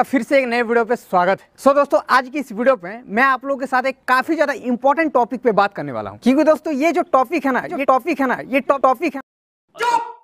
आपका फिर से एक नए वीडियो पे स्वागत है सो so, दोस्तों आज की इस वीडियो पे मैं आप लोगों के साथ एक काफी ज्यादा इंपॉर्टेंट टॉपिक पे बात करने वाला हूँ क्योंकि दोस्तों ये जो टॉपिक है ना ये टॉपिक है ना ये टॉपिक है